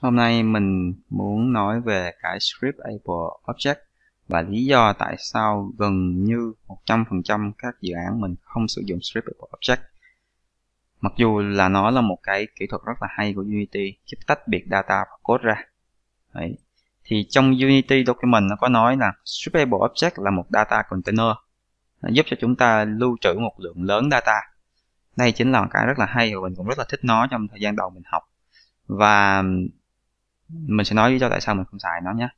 Hôm nay mình muốn nói về cái script able object và lý do tại sao gần như 100% các dự án mình không sử dụng script able object. Mặc dù là nó là một cái kỹ thuật rất là hay của Unity giúp tách biệt data và code ra. Đấy. Thì trong Unity document nó có nói là script able object là một data container nó giúp cho chúng ta lưu trữ một lượng lớn data. Đây chính là một cái rất là hay và mình cũng rất là thích nó trong thời gian đầu mình học. Và mình sẽ nói lý do tại sao mình không xài nó nhé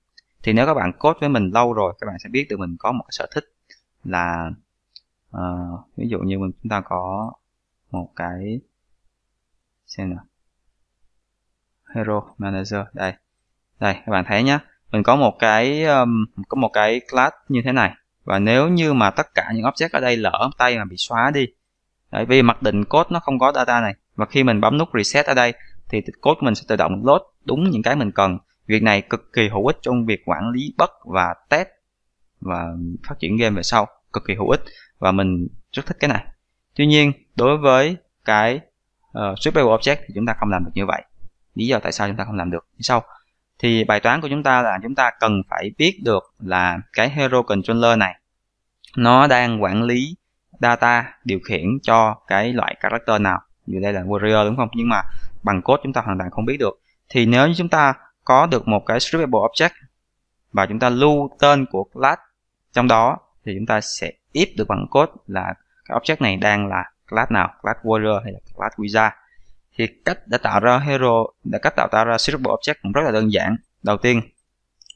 thì nếu các bạn code với mình lâu rồi các bạn sẽ biết được mình có một sở thích là uh, ví dụ như mình chúng ta có một cái xem nào hero manager đây đây các bạn thấy nhé mình có một cái um, có một cái class như thế này và nếu như mà tất cả những object ở đây lỡ tay mà bị xóa đi Đấy, vì mặc định code nó không có data này và khi mình bấm nút reset ở đây thì code của mình sẽ tự động load đúng những cái mình cần việc này cực kỳ hữu ích trong việc quản lý bất và test và phát triển game về sau cực kỳ hữu ích và mình rất thích cái này tuy nhiên đối với cái uh, ờ, Super Object thì chúng ta không làm được như vậy lý do tại sao chúng ta không làm được như sau thì bài toán của chúng ta là chúng ta cần phải biết được là cái hero controller này nó đang quản lý data điều khiển cho cái loại character nào như đây là warrior đúng không nhưng mà bằng code chúng ta hoàn toàn không biết được thì nếu như chúng ta có được một cái strippable object và chúng ta lưu tên của class trong đó thì chúng ta sẽ if được bằng code là cái object này đang là class nào class warrior hay là class wizard thì cách để tạo ra hero để cách tạo ra strippable object cũng rất là đơn giản đầu tiên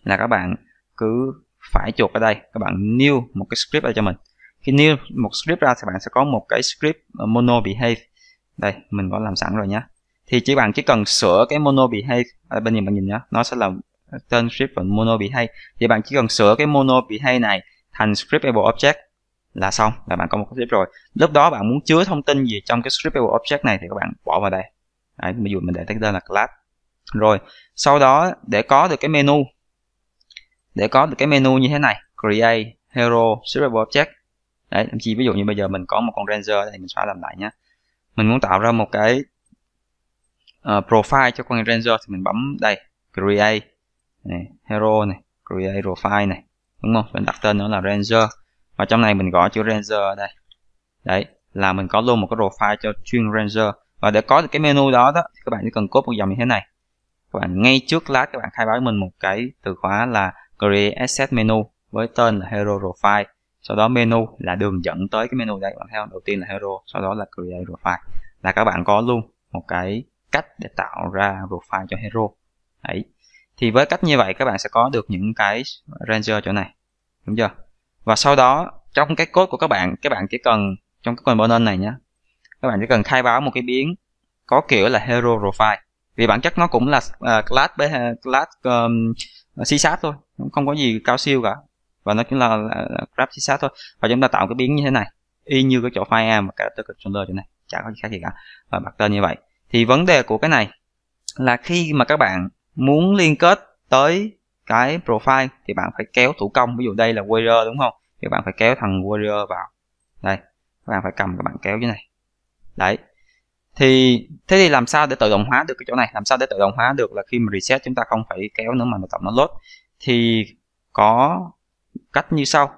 là các bạn cứ phải chuột ở đây các bạn new một cái script ra cho mình khi new một script ra thì bạn sẽ có một cái script ờ, mono behave đây mình có làm sẵn rồi nhé thì chỉ bạn chỉ cần sửa cái mono behave ở à, bên này bạn nhìn nhá nó sẽ là tên script và mono behave thì bạn chỉ cần sửa cái mono behave này thành scriptable object là xong là bạn có một cái script rồi lúc đó bạn muốn chứa thông tin gì trong cái scriptable object này thì các bạn bỏ vào đây Đấy, ví dụ mình để tên là class rồi sau đó để có được cái menu để có được cái menu như thế này create hero scriptable object đấy làm chi ví dụ như bây giờ mình có một con ranger thì mình xóa làm lại nhé mình muốn tạo ra một cái Ờ, profile cho con ranger thì mình bấm đây create này, hero này create profile này đúng không mình đặt tên nó là ranger và trong này mình gõ chữ ranger ở đây đấy là mình có luôn một cái profile cho chuyên ranger và để có được cái menu đó đó các bạn chỉ cần cốt một dòng như thế này các bạn ngay trước lát các bạn khai báo mình một cái từ khóa là create asset menu với tên là hero profile sau đó menu là đường dẫn tới cái menu đây bạn theo đầu tiên là hero sau đó là create profile là các bạn có luôn một cái cách để tạo ra profile cho hero đấy thì với cách như vậy các bạn sẽ có được những cái ranger chỗ này đúng chưa và sau đó trong cái code của các bạn các bạn chỉ cần trong cái component này nhé các bạn chỉ cần khai báo một cái biến có kiểu là hero profile vì bản chất nó cũng là uh, class uh, class um, c thôi không có gì cao siêu cả và nó cũng là uh, grab c thôi và chúng ta tạo cái biến như thế này y như cái chỗ file am và character controller chỗ này chả có gì khác gì cả và đặt tên như vậy thì vấn đề của cái này là khi mà các bạn muốn liên kết tới cái profile thì bạn phải kéo thủ công ví dụ đây là warrior đúng không thì bạn phải kéo thằng warrior vào đây các bạn phải cầm các bạn kéo như này đấy thì thế thì làm sao để tự động hóa được cái chỗ này làm sao để tự động hóa được là khi mà reset chúng ta không phải kéo nữa mà tự động nó load thì có cách như sau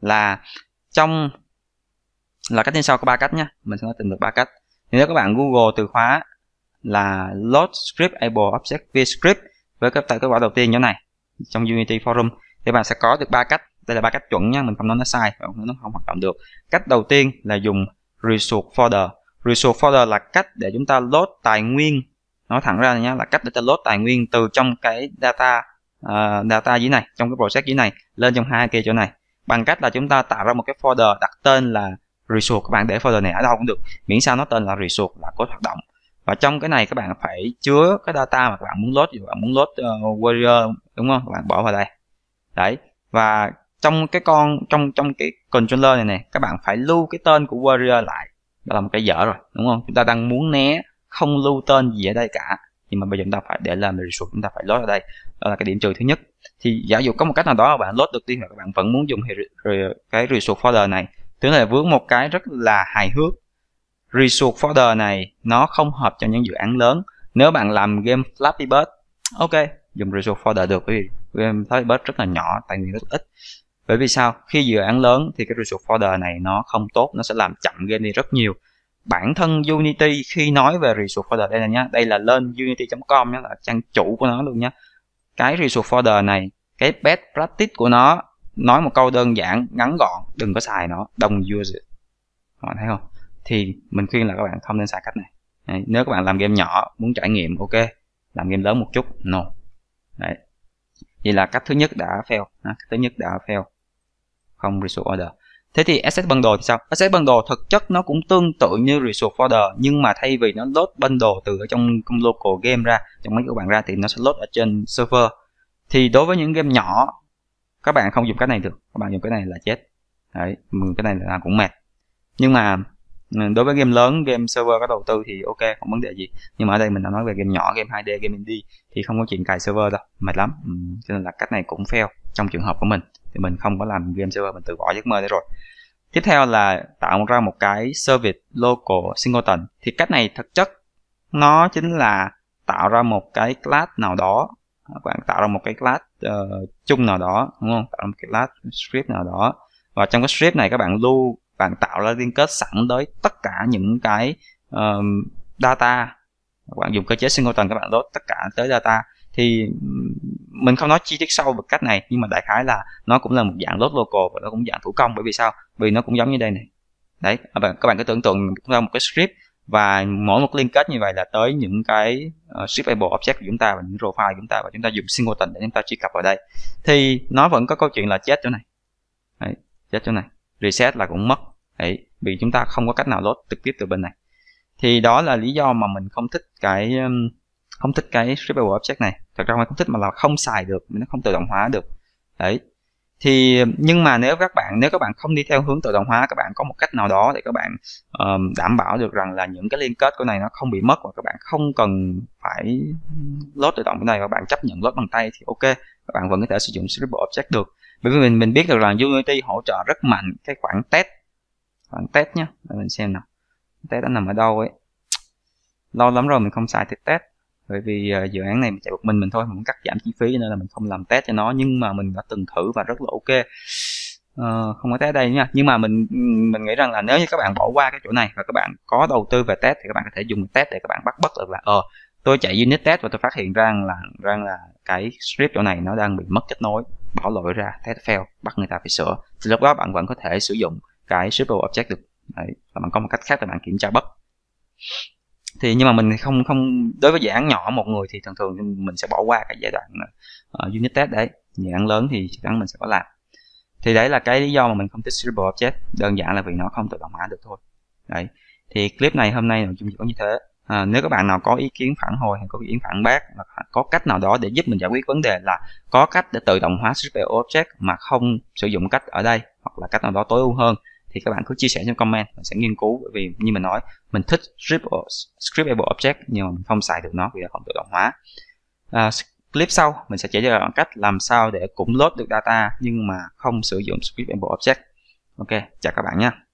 là trong là cách như sau có ba cách nhé mình sẽ nói từng được ba cách nếu các bạn Google từ khóa là load script able object script với các tại kết quả đầu tiên như thế này trong Unity Forum thì bạn sẽ có được ba cách đây là ba cách chuẩn nha mình không nói nó sai nó không hoạt động được cách đầu tiên là dùng resource folder resource folder là cách để chúng ta load tài nguyên nói thẳng ra nhé là cách để ta load tài nguyên từ trong cái data uh, data dưới này trong cái project dưới này lên trong hai kia chỗ này bằng cách là chúng ta tạo ra một cái folder đặt tên là resource các bạn để folder này ở đâu cũng được miễn sao nó tên là resource là code hoạt động và trong cái này các bạn phải chứa cái data mà các bạn muốn load các bạn muốn load uh, warrior đúng không các bạn bỏ vào đây đấy và trong cái con trong trong cái controller này này các bạn phải lưu cái tên của warrior lại đó là một cái dở rồi đúng không chúng ta đang muốn né không lưu tên gì ở đây cả nhưng mà bây giờ chúng ta phải để làm resource chúng ta phải load ở đây đó là cái điểm trừ thứ nhất thì giả dụ có một cách nào đó bạn load được đi mà các bạn vẫn muốn dùng cái resource folder này chúng ta vướng một cái rất là hài hước. Resource folder này nó không hợp cho những dự án lớn. Nếu bạn làm game Flappy Bird, ok, dùng resource folder được bởi vì game Flappy Bird rất là nhỏ, tài nguyên rất ít. Bởi vì sao? Khi dự án lớn thì cái resource folder này nó không tốt, nó sẽ làm chậm game đi rất nhiều. Bản thân Unity khi nói về resource folder đây là nhá, đây là lên unity.com nhá, là trang chủ của nó luôn nhá. Cái resource folder này, cái best practice của nó nói một câu đơn giản ngắn gọn đừng có xài nó đồng use it các bạn thấy không thì mình khuyên là các bạn không nên xài cách này Đấy, nếu các bạn làm game nhỏ muốn trải nghiệm ok làm game lớn một chút no Đấy. vậy là cách thứ nhất đã fail à, cách thứ nhất đã fail không resource order thế thì asset bundle thì sao asset bundle thực chất nó cũng tương tự như resource order nhưng mà thay vì nó load bundle từ ở trong local game ra trong máy của bạn ra thì nó sẽ load ở trên server thì đối với những game nhỏ các bạn không dùng cái này được các bạn dùng cái này là chết đấy cái này là cũng mệt nhưng mà ừ, đối với game lớn game server có đầu tư thì ok không vấn đề gì nhưng mà ở đây mình đã nói về game nhỏ game 2D game indie thì không có chuyện cài server đâu mệt lắm ừ. cho nên là cách này cũng fail trong trường hợp của mình thì mình không có làm game server mình từ bỏ giấc mơ đấy rồi tiếp theo là tạo ra một cái service local singleton thì cách này thực chất nó chính là tạo ra một cái class nào đó bạn tạo ra một cái class uh, chung nào đó đúng không tạo ra một cái class script nào đó và trong cái script này các bạn lưu bạn tạo ra liên kết sẵn tới tất cả những cái uh, data bạn dùng cơ chế singleton các bạn đốt tất cả tới data thì mình không nói chi tiết sâu về cách này nhưng mà đại khái là nó cũng là một dạng load local và nó cũng dạng thủ công bởi vì sao bởi vì nó cũng giống như đây này đấy các bạn các bạn cứ tưởng tượng ra một cái script và mỗi một liên kết như vậy là tới những cái uh, ờ, shippable object của chúng ta và những profile của chúng ta và chúng ta dùng singleton để chúng ta truy cập vào đây thì nó vẫn có câu chuyện là chết chỗ này Đấy, chết chỗ này reset là cũng mất Đấy, vì chúng ta không có cách nào load trực tiếp từ bên này thì đó là lý do mà mình không thích cái không thích cái shippable object này thật ra mình không thích mà là không xài được nó không tự động hóa được đấy thì nhưng mà nếu các bạn nếu các bạn không đi theo hướng tự động hóa các bạn có một cách nào đó để các bạn um, đảm bảo được rằng là những cái liên kết của này nó không bị mất và các bạn không cần phải lốt tự động cái này và bạn chấp nhận lốt bằng tay thì ok các bạn vẫn có thể sử dụng scribble object được bởi vì mình mình biết được rằng Unity hỗ trợ rất mạnh cái khoảng test khoảng test nhá mình xem nào test nó nằm ở đâu ấy lo lắm rồi mình không xài thì test bởi vì ờ, dự án này mình chạy một mình mình thôi mình muốn cắt giảm chi phí nên là mình không làm test cho nó nhưng mà mình đã từng thử và rất là ok uh, không có test đây nha nhưng mà mình mình nghĩ rằng là nếu như các bạn bỏ qua cái chỗ này và các bạn có đầu tư về test thì các bạn có thể dùng test để các bạn bắt bất được là ờ uh, tôi chạy unit test và tôi phát hiện rằng là rằng là cái script chỗ này nó đang bị mất kết nối bỏ lỗi ra test fail bắt người ta phải sửa thì lúc đó bạn vẫn có thể sử dụng cái simple object được Đấy, và bạn có một cách khác để bạn kiểm tra bất thì nhưng mà mình không không đối với dự án nhỏ một người thì thường thường mình sẽ bỏ qua cái giai đoạn uh, unit test đấy dự án lớn thì chắc chắn mình sẽ có làm thì đấy là cái lý do mà mình không thích Scribble Object đơn giản là vì nó không tự động hóa được thôi đấy thì clip này hôm nay nội dung chỉ có như thế à, nếu các bạn nào có ý kiến phản hồi hay có ý kiến phản bác hoặc có cách nào đó để giúp mình giải quyết vấn đề là có cách để tự động hóa Scribble Object mà không sử dụng cách ở đây hoặc là cách nào đó tối ưu hơn thì các bạn cứ chia sẻ trong comment mình sẽ nghiên cứu bởi vì như mình nói mình thích scriptable, object nhưng mà mình không xài được nó vì là không tự động hóa à, clip sau mình sẽ chỉ cho bạn cách làm sao để cũng load được data nhưng mà không sử dụng scriptable object ok chào các bạn nhé